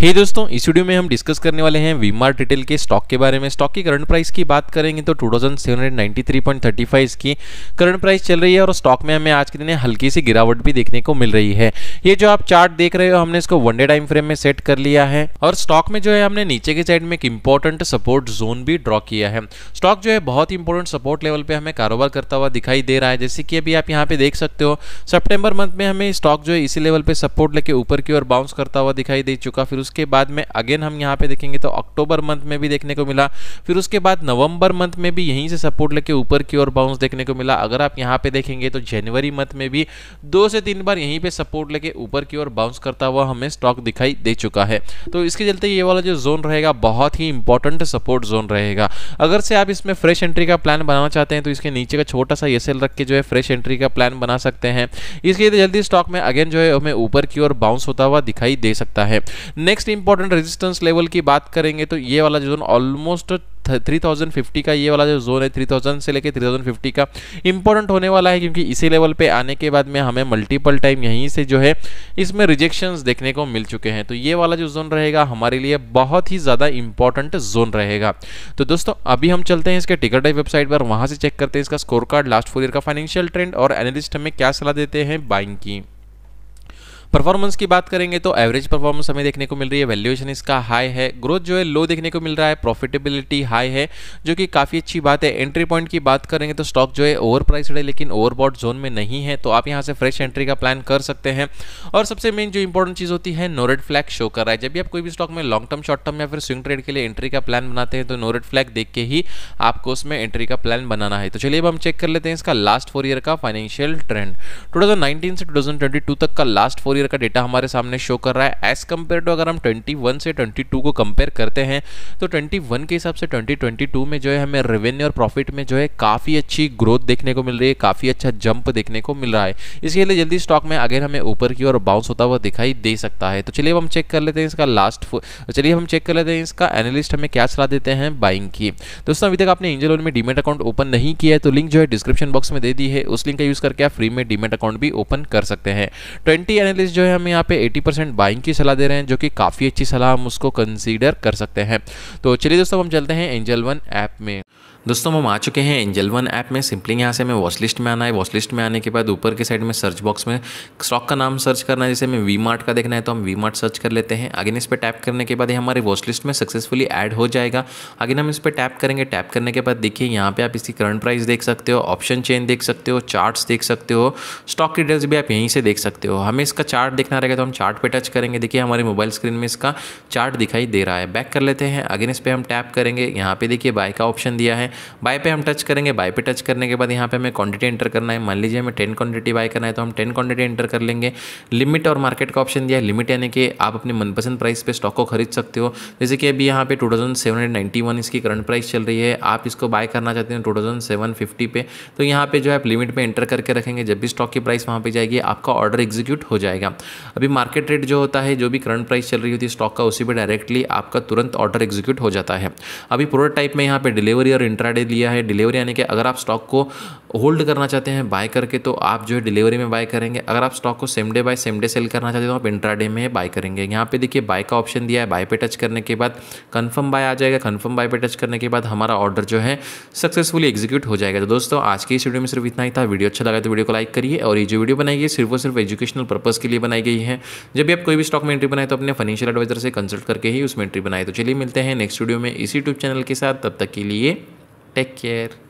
हे hey दोस्तों इस video में हम डिस्कस करने वाले हैं वीमार रिटेल के स्टॉक के बारे में स्टॉक की करंट प्राइस की बात करेंगे तो 2793.35 की करंट प्राइस चल रही है और स्टॉक में हमें आज के दिन हल्की सी गिरावट भी देखने को मिल रही है ये जो आप चार्ट देख रहे हो हमने इसको वन डे टाइम फ्रेम में सेट कर लिया है और स्टॉक में जो है हमने नीचे के साइड में एक इंपॉर्टेंट सपोर्ट जोन भी ड्रॉ किया है स्टॉक जो है बहुत इंपॉर्टेंट सपोर्ट लेवल पर हमें कारोबार करता हुआ दिखाई दे रहा है जैसे कि अभी आप यहाँ पे देख सकते हो सेप्टेम्बर मंथ में हमें स्टॉक जो है इसी लेवल पर सपोर्ट लेके ऊपर की ओर बाउंस करता हुआ दिखाई दे चुका फिर उसके बाद में अगेन हम यहाँ पे देखेंगे तो अक्टूबर मंथ में भी देखने को मिला फिर उसके बाद नवंबर मंथ में भी यहीं से सपोर्ट लेके ऊपर की ओर बाउंस देखने को मिला अगर आप यहाँ पे देखेंगे तो जनवरी मंथ में भी दो से तीन बार यहीं पर सपोर्ट लेके ऊपर की ओर बाउंस करता हुआ हमें स्टॉक दिखाई दे चुका है तो इसके चलते ये वाला जो जोन रहेगा बहुत ही इंपॉर्टेंट सपोर्ट जोन रहेगा अगर से आप इसमें फ्रेश एंट्री का प्लान बनाना चाहते हैं तो इसके नीचे का छोटा सा एस रख के जो है फ्रेश एंट्री का प्लान बना सकते हैं इसके जल्दी स्टॉक में अगेन जो है हमें ऊपर की ओर बाउंस होता हुआ दिखाई दे सकता है नेक्स्ट इंपॉर्टेंट रेजिस्टेंस लेवल की बात करेंगे तो ये वाला जोन ऑलमोस्ट 3050 का ये वाला जो जोन है 3000 से लेके 3050 का इंपॉर्टेंट होने वाला है क्योंकि इसी लेवल पे आने के बाद में हमें मल्टीपल टाइम यहीं से जो है इसमें रिजेक्शंस देखने को मिल चुके हैं तो ये वाला जो जोन रहेगा हमारे लिए बहुत ही ज़्यादा इंपॉर्टेंट जोन रहेगा तो दोस्तों अभी हम चलते हैं इसके टिकट टाइप वेबसाइट पर वहां से चेक करते हैं इसका score card last four year का फाइनेंशियल ट्रेंड और एनालिस्ट हमें क्या सलाह देते हैं बाइंग की परफॉर्मेंस की बात करेंगे तो एवरेज परफॉर्मेंस हमें देखने को मिल रही है वैल्यूएशन इसका हाई है ग्रोथ जो है लो देखने को मिल रहा है प्रॉफिटेबिलिटी हाई है जो कि काफ़ी अच्छी बात है एंट्री पॉइंट की बात करेंगे तो स्टॉक जो है ओवर प्राइसड है लेकिन ओवरबॉट जोन में नहीं है तो आप यहाँ से फ्रेश एंट्री का प्लान कर सकते हैं और सबसे मेन जो इंपॉर्टेंट चीज़ होती है नोरेड फ्लैग शो कर रहा है जब भी आप कोई भी स्टॉक में लॉन्ग टर्म शॉर्ट टर्म या फिर स्विंग ट्रेड के लिए एंट्री का प्लान बनाते हैं तो नोरेड फ्लैग देख के ही आपको उसमें एंट्री का प्लान बनाना है तो चलिए अब हम चेक कर लेते हैं इसका लास्ट फोर ईयर का फाइनेंशियल ट्रेंड टू से टू तक का लास्ट फोर ईयर ईयर का डेटा हमारे सामने शो कर रहा है एज़ कम्पेयर टू अगर हम 21 से 22 को कंपेयर करते हैं तो 21 के हिसाब से 2022 में जो है हमें रेवेन्यू और प्रॉफिट में जो है काफ़ी अच्छी ग्रोथ देखने को मिल रही है काफ़ी अच्छा जंप देखने को मिल रहा है इसके लिए जल्दी स्टॉक में अगर हमें ऊपर की ओर बाउंस होता हुआ दिखाई दे सकता है तो चलिए हम चेक कर लेते हैं इसका लास्ट चलिए हम चेक कर लेते हैं इसका एनालिस्ट हमें क्या सलाह देते हैं बाइंग की दोस्तों अभी तक आपने एंजल में डीमेट अकाउंट ओपन नहीं किया है तो लिंक जो है डिस्क्रिप्शन बॉक्स में दे दी है उस लिंक का यूज़ करके आप फ्री में डीमेट अकाउंट भी ओपन कर सकते हैं 20 एनालिस्ट जो है हम यहाँ पे 80 परसेंट बाइंग की सलाह दे रहे हैं जो कि काफ़ी अच्छी सलाह हम उसको कंसीडर कर सकते हैं तो चलिए दोस्तों हम चलते हैं एंजल वन ऐप में दोस्तों हम आ चुके हैं एंजल वन ऐप में सिंपली यहाँ से हमें वॉच लिस्ट में आना है वॉच लिस्ट में आने के बाद ऊपर के साइड में सर्च बॉक्स में स्टॉक का नाम सर्च करना है जैसे हमें वी मार्ट का देखना है तो हम वी मार्ट सर्च कर लेते हैं आगे इस पर टैप करने के बाद ये हमारे वॉच लिस्ट में सक्सेसफुली ऐड हो जाएगा आगे हम इस पर टैप करेंगे टैप करने के बाद देखिए यहाँ पर आप इसकी करंट प्राइस देख सकते हो ऑप्शन चेन देख सकते हो चार्ट देख सकते हो स्टॉक डिटेल्स भी आप यहीं से देख सकते हो हमें इसका चार्ट देखना रहेगा तो हम चार्ट पे टच करेंगे देखिए हमारे मोबाइल स्क्रीन में इसका चार्ट दिखाई दे रहा है बैक कर लेते हैं अगेन इस पर हम टैप करेंगे यहाँ पे देखिए बाय का ऑप्शन दिया है बाय पे हम टच करेंगे बाय पे टच करने के बाद यहाँ पे हमें क्वांटिटी एंटर करना है मान लीजिए हमें टेन क्वांटिटी बाय करना है तो हम टेन क्वांटिटी एंटर कर लेंगे लिमिट और मार्केट का ऑप्शन दिया है लिमिट यानी कि आप अपने मनपसंद प्राइस पर स्टॉक को खरीद सकते हो जैसे कि अभी यहाँ पे टू इसकी करंट प्राइस चल रही है आप इसको बाय करना चाहते हैं टू पे तो यहाँ पे जो है लिमिट पर एंटर करके रखेंगे जब भी स्टॉक की प्राइस वहाँ पर जाएगी आपका ऑर्डर एग्जीक्यूट हो जाएगा जाएगा अभी मार्केट रेट जो होता है जो भी करंट प्राइस चल रही होती है स्टॉक का उसी पर डायरेक्टली आपका तुरंत ऑर्डर एग्जीक्यूट हो जाता है अभी प्रोडक्ट टाइप में यहाँ पर डिलीवरी और इंट्राडे लिया है डिलीवरी यानी कि अगर आप स्टॉक को होल्ड करना चाहते हैं बाय करके तो आप जो है डिलीवरी में बाय करेंगे अगर आप स्टॉक को same day buy same day sell करना चाहते हो तो आप इंट्राडे में बाय करेंगे यहाँ पे देखिए बाय का ऑप्शन दिया है बाय पे टच करने के बाद कंफर्म बाय आ जाएगा कंफर्म बाय पे टच करने के बाद हमारा ऑर्डर जो है सक्सेसफुली एग्जीक्यूट हो जाएगा तो दोस्तों आज की इस वीडियो में सिर्फ इतना ही था वीडियो अच्छा लगा तो वीडियो को लाइक करिए और ये जो वीडियो बनाइए सिर्फ और सिर्फ एजुकेशनल पर्पज़ के लिए लिए बनाई गई है जब भी आप कोई भी स्टॉक में एंट्री बनाए तो अपने फाइनेंशियल एडवाइजर से कंसल्ट करके ही उसमें एंट्री बनाए तो चलिए मिलते हैं नेक्स्ट वीडियो में इसी यूट्यूब चैनल के साथ तब तक के लिए टेक केयर